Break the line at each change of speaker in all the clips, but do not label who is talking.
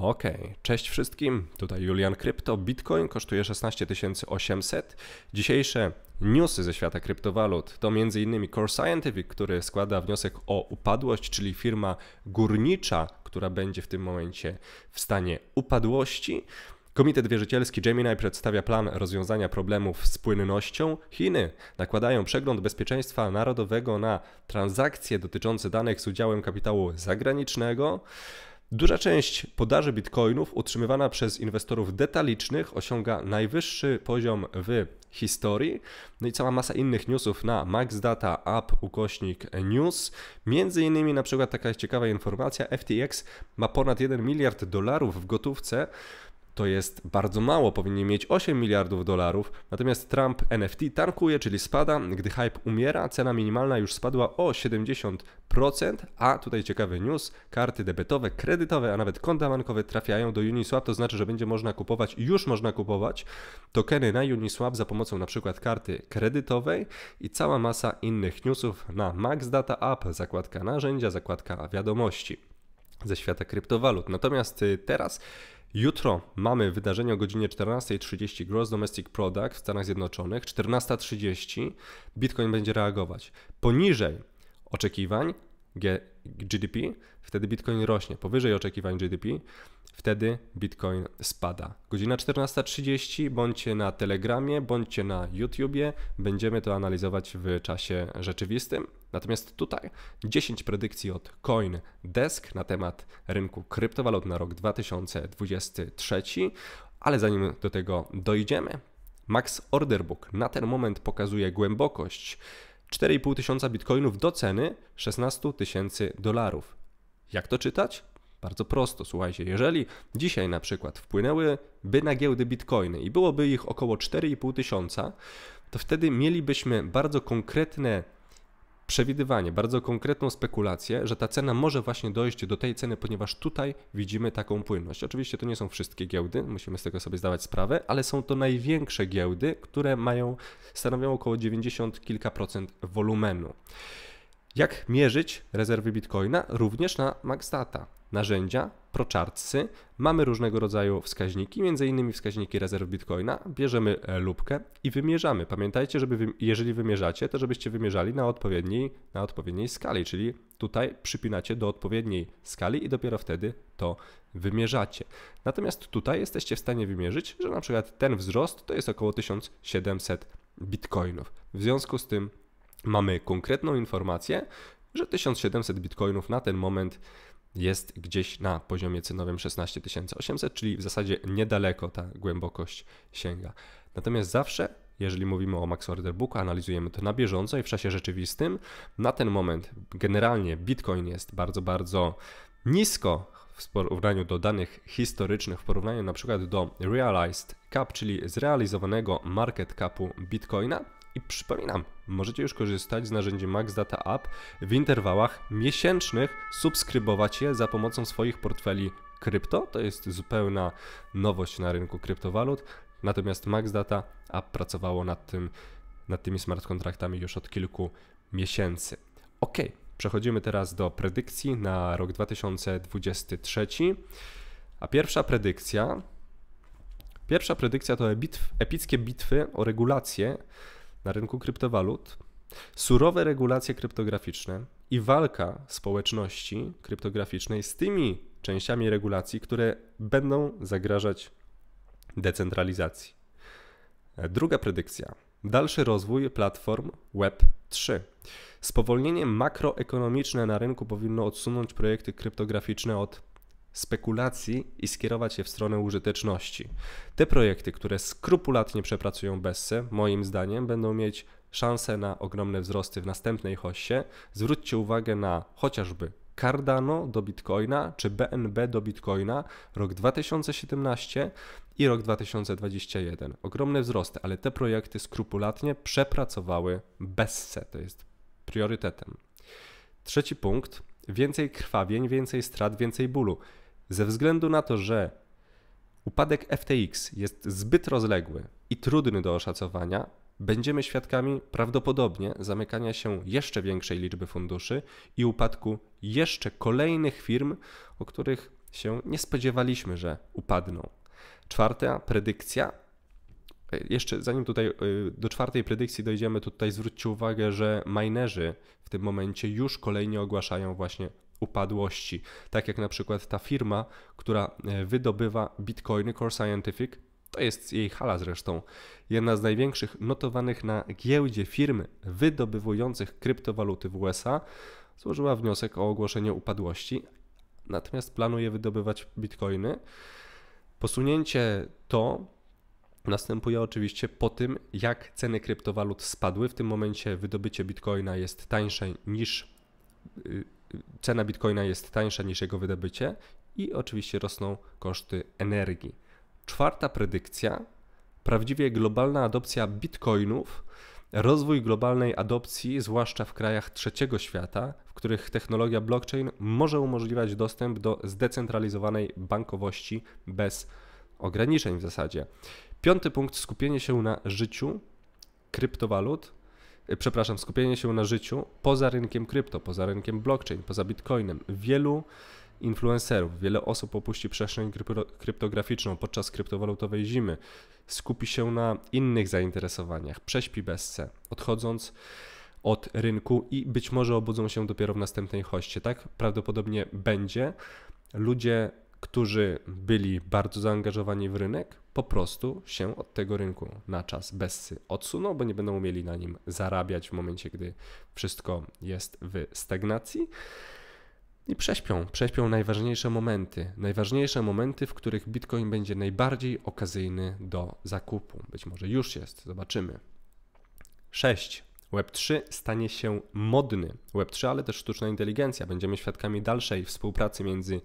Okej, okay. cześć wszystkim, tutaj Julian Krypto. Bitcoin kosztuje 16 800. Dzisiejsze newsy ze świata kryptowalut to m.in. Core Scientific, który składa wniosek o upadłość, czyli firma górnicza, która będzie w tym momencie w stanie upadłości. Komitet Wierzycielski Gemini przedstawia plan rozwiązania problemów z płynnością. Chiny nakładają przegląd bezpieczeństwa narodowego na transakcje dotyczące danych z udziałem kapitału zagranicznego. Duża część podaży bitcoinów utrzymywana przez inwestorów detalicznych osiąga najwyższy poziom w historii. No i cała masa innych newsów na MaxData App ukośnik news. Między innymi na przykład taka ciekawa informacja FTX ma ponad 1 miliard dolarów w gotówce to jest bardzo mało, powinni mieć 8 miliardów dolarów. Natomiast Trump NFT tankuje, czyli spada. Gdy hype umiera, cena minimalna już spadła o 70%, a tutaj ciekawy news, karty debetowe, kredytowe, a nawet konta bankowe trafiają do Uniswap, to znaczy, że będzie można kupować, już można kupować tokeny na Uniswap za pomocą na przykład karty kredytowej i cała masa innych newsów na Max Data App, zakładka narzędzia, zakładka wiadomości ze świata kryptowalut. Natomiast y, teraz Jutro mamy wydarzenie o godzinie 14.30 Gross Domestic Product w Stanach Zjednoczonych, 14.30 Bitcoin będzie reagować. Poniżej oczekiwań GDP, wtedy Bitcoin rośnie powyżej oczekiwań GDP, wtedy Bitcoin spada. Godzina 14.30, bądźcie na Telegramie, bądźcie na YouTubie, będziemy to analizować w czasie rzeczywistym. Natomiast tutaj 10 predykcji od CoinDesk na temat rynku kryptowalut na rok 2023, ale zanim do tego dojdziemy, Max Orderbook na ten moment pokazuje głębokość 4,5 tysiąca bitcoinów do ceny 16 tysięcy dolarów. Jak to czytać? Bardzo prosto, słuchajcie, jeżeli dzisiaj na przykład wpłynęłyby na giełdy bitcoiny i byłoby ich około 4,5 tysiąca, to wtedy mielibyśmy bardzo konkretne przewidywanie, bardzo konkretną spekulację, że ta cena może właśnie dojść do tej ceny, ponieważ tutaj widzimy taką płynność. Oczywiście to nie są wszystkie giełdy, musimy z tego sobie zdawać sprawę, ale są to największe giełdy, które mają, stanowią około 90 kilka procent wolumenu. Jak mierzyć rezerwy bitcoina? Również na Magstata narzędzia, proczarcy, mamy różnego rodzaju wskaźniki, między innymi wskaźniki rezerw Bitcoina, bierzemy lubkę i wymierzamy. Pamiętajcie, żeby wy, jeżeli wymierzacie, to żebyście wymierzali na odpowiedniej, na odpowiedniej skali, czyli tutaj przypinacie do odpowiedniej skali i dopiero wtedy to wymierzacie. Natomiast tutaj jesteście w stanie wymierzyć, że na przykład ten wzrost to jest około 1700 bitcoinów. W związku z tym mamy konkretną informację, że 1700 bitcoinów na ten moment jest gdzieś na poziomie cenowym 16800, czyli w zasadzie niedaleko ta głębokość sięga. Natomiast zawsze, jeżeli mówimy o Max Order Booku, analizujemy to na bieżąco i w czasie rzeczywistym. Na ten moment generalnie Bitcoin jest bardzo, bardzo nisko w porównaniu do danych historycznych, w porównaniu na przykład do realized cap, czyli zrealizowanego market capu Bitcoina. I przypominam, możecie już korzystać z narzędzi Max Data App w interwałach miesięcznych, subskrybować je za pomocą swoich portfeli krypto. To jest zupełna nowość na rynku kryptowalut. Natomiast Max Data App pracowało nad, tym, nad tymi smart kontraktami już od kilku miesięcy. Ok, przechodzimy teraz do predykcji na rok 2023. A pierwsza predykcja Pierwsza predykcja to bitw, epickie bitwy o regulacje na rynku kryptowalut, surowe regulacje kryptograficzne i walka społeczności kryptograficznej z tymi częściami regulacji, które będą zagrażać decentralizacji. Druga predykcja. Dalszy rozwój platform Web3. Spowolnienie makroekonomiczne na rynku powinno odsunąć projekty kryptograficzne od spekulacji i skierować je w stronę użyteczności. Te projekty, które skrupulatnie przepracują Bessę, moim zdaniem, będą mieć szansę na ogromne wzrosty w następnej hoście. Zwróćcie uwagę na chociażby Cardano do Bitcoina czy BNB do Bitcoina rok 2017 i rok 2021. Ogromne wzrosty, ale te projekty skrupulatnie przepracowały bezce. To jest priorytetem. Trzeci punkt. Więcej krwawień, więcej strat, więcej bólu. Ze względu na to, że upadek FTX jest zbyt rozległy i trudny do oszacowania, będziemy świadkami prawdopodobnie zamykania się jeszcze większej liczby funduszy i upadku jeszcze kolejnych firm, o których się nie spodziewaliśmy, że upadną. Czwarta predykcja. Jeszcze zanim tutaj y, do czwartej predykcji dojdziemy, tutaj zwróćcie uwagę, że minerzy w tym momencie już kolejnie ogłaszają właśnie upadłości. Tak jak na przykład ta firma, która e, wydobywa bitcoiny Core Scientific, to jest jej hala zresztą. Jedna z największych notowanych na giełdzie firm wydobywujących kryptowaluty w USA złożyła wniosek o ogłoszenie upadłości, natomiast planuje wydobywać bitcoiny. Posunięcie to następuje oczywiście po tym, jak ceny kryptowalut spadły. W tym momencie wydobycie bitcoina jest tańsze niż y, cena bitcoina jest tańsza niż jego wydobycie i oczywiście rosną koszty energii. Czwarta predykcja, prawdziwie globalna adopcja bitcoinów, rozwój globalnej adopcji, zwłaszcza w krajach trzeciego świata, w których technologia blockchain może umożliwiać dostęp do zdecentralizowanej bankowości bez ograniczeń w zasadzie. Piąty punkt, skupienie się na życiu kryptowalut Y, przepraszam, skupienie się na życiu poza rynkiem krypto, poza rynkiem blockchain, poza bitcoinem. Wielu influencerów, wiele osób opuści przestrzeń kryptograficzną podczas kryptowalutowej zimy, skupi się na innych zainteresowaniach, prześpi bezce, odchodząc od rynku i być może obudzą się dopiero w następnej hoście. Tak prawdopodobnie będzie. Ludzie którzy byli bardzo zaangażowani w rynek, po prostu się od tego rynku na czas bezsy odsuną, bo nie będą umieli na nim zarabiać w momencie, gdy wszystko jest w stagnacji. I prześpią, prześpią najważniejsze momenty, najważniejsze momenty, w których Bitcoin będzie najbardziej okazyjny do zakupu. Być może już jest, zobaczymy. 6. Web3 stanie się modny. Web3, ale też sztuczna inteligencja. Będziemy świadkami dalszej współpracy między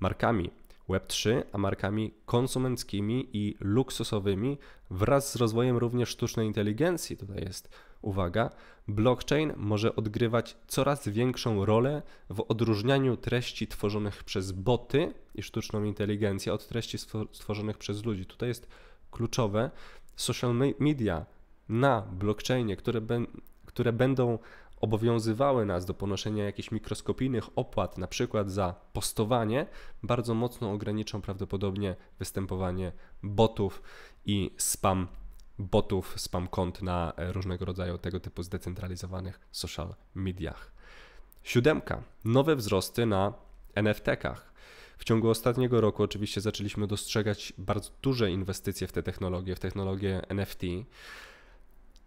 markami Web3, a markami konsumenckimi i luksusowymi wraz z rozwojem również sztucznej inteligencji. Tutaj jest uwaga. Blockchain może odgrywać coraz większą rolę w odróżnianiu treści tworzonych przez boty i sztuczną inteligencję od treści stworzonych przez ludzi. Tutaj jest kluczowe social media na blockchainie, które będą które będą obowiązywały nas do ponoszenia jakichś mikroskopijnych opłat, na przykład za postowanie, bardzo mocno ograniczą prawdopodobnie występowanie botów i spam botów, spam kont na e, różnego rodzaju tego typu zdecentralizowanych social mediach. Siódemka. Nowe wzrosty na NFT-kach. W ciągu ostatniego roku oczywiście zaczęliśmy dostrzegać bardzo duże inwestycje w te technologie, w technologię NFT.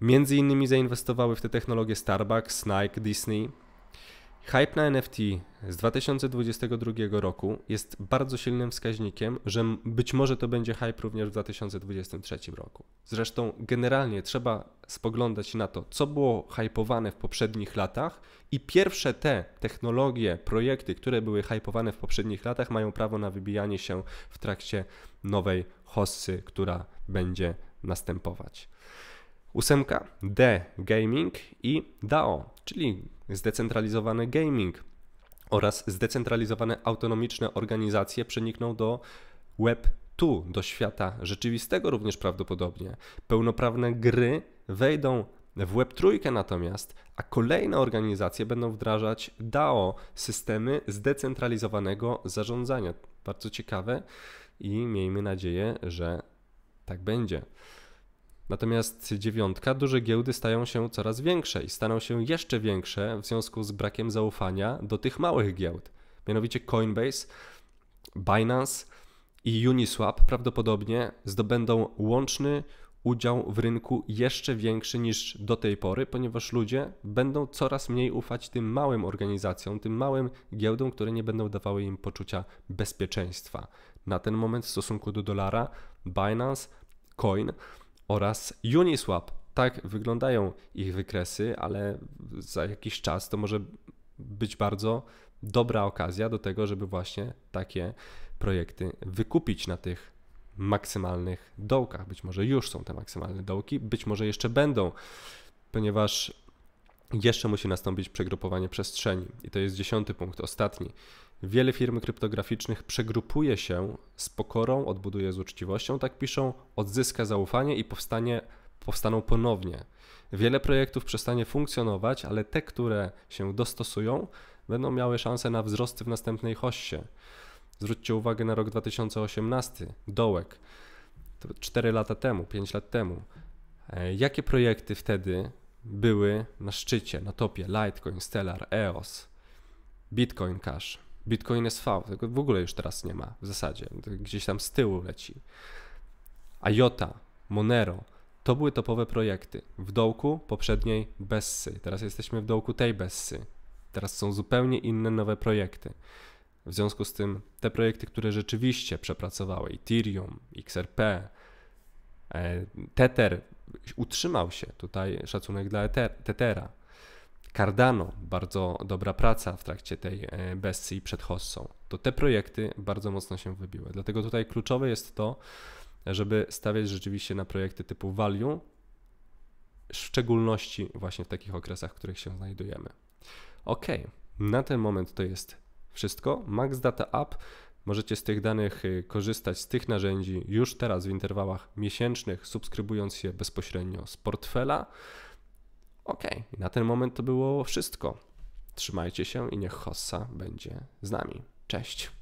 Między innymi zainwestowały w te technologie Starbucks, Nike, Disney. Hype na NFT z 2022 roku jest bardzo silnym wskaźnikiem, że być może to będzie hype również w 2023 roku. Zresztą generalnie trzeba spoglądać na to, co było hypowane w poprzednich latach i pierwsze te technologie, projekty, które były hypowane w poprzednich latach mają prawo na wybijanie się w trakcie nowej hossy, która będzie następować. Ósemka D gaming i DAO, czyli zdecentralizowany gaming oraz zdecentralizowane autonomiczne organizacje przenikną do web tu, do świata rzeczywistego również prawdopodobnie. Pełnoprawne gry wejdą w Web3 natomiast, a kolejne organizacje będą wdrażać DAO, systemy zdecentralizowanego zarządzania. Bardzo ciekawe i miejmy nadzieję, że tak będzie. Natomiast dziewiątka, duże giełdy stają się coraz większe i staną się jeszcze większe w związku z brakiem zaufania do tych małych giełd. Mianowicie Coinbase, Binance i Uniswap prawdopodobnie zdobędą łączny udział w rynku jeszcze większy niż do tej pory, ponieważ ludzie będą coraz mniej ufać tym małym organizacjom, tym małym giełdom, które nie będą dawały im poczucia bezpieczeństwa. Na ten moment w stosunku do dolara Binance, Coin oraz Uniswap. Tak wyglądają ich wykresy, ale za jakiś czas to może być bardzo dobra okazja do tego, żeby właśnie takie projekty wykupić na tych maksymalnych dołkach. Być może już są te maksymalne dołki, być może jeszcze będą, ponieważ jeszcze musi nastąpić przegrupowanie przestrzeni. I to jest dziesiąty punkt, ostatni. Wiele firm kryptograficznych przegrupuje się z pokorą, odbuduje z uczciwością, tak piszą, odzyska zaufanie i powstanie, powstaną ponownie. Wiele projektów przestanie funkcjonować, ale te, które się dostosują, będą miały szansę na wzrosty w następnej hoście. Zwróćcie uwagę na rok 2018, dołek. To 4 lata temu, 5 lat temu. E, jakie projekty wtedy były na szczycie, na topie Litecoin, Stellar, EOS, Bitcoin Cash, Bitcoin SV, tego w ogóle już teraz nie ma w zasadzie, gdzieś tam z tyłu leci. IOTA, Monero, to były topowe projekty. W dołku poprzedniej Bessy, teraz jesteśmy w dołku tej Bessy. Teraz są zupełnie inne nowe projekty. W związku z tym te projekty, które rzeczywiście przepracowały Ethereum, XRP, e, Tether utrzymał się. Tutaj szacunek dla Tetera. Cardano, bardzo dobra praca w trakcie tej e, bestii przed Hossą. To te projekty bardzo mocno się wybiły. Dlatego tutaj kluczowe jest to, żeby stawiać rzeczywiście na projekty typu value, w szczególności właśnie w takich okresach, w których się znajdujemy. Ok, na ten moment to jest wszystko. Max Data App Możecie z tych danych y, korzystać z tych narzędzi już teraz w interwałach miesięcznych, subskrybując je bezpośrednio z portfela. Ok, na ten moment to było wszystko. Trzymajcie się i niech Hossa będzie z nami. Cześć!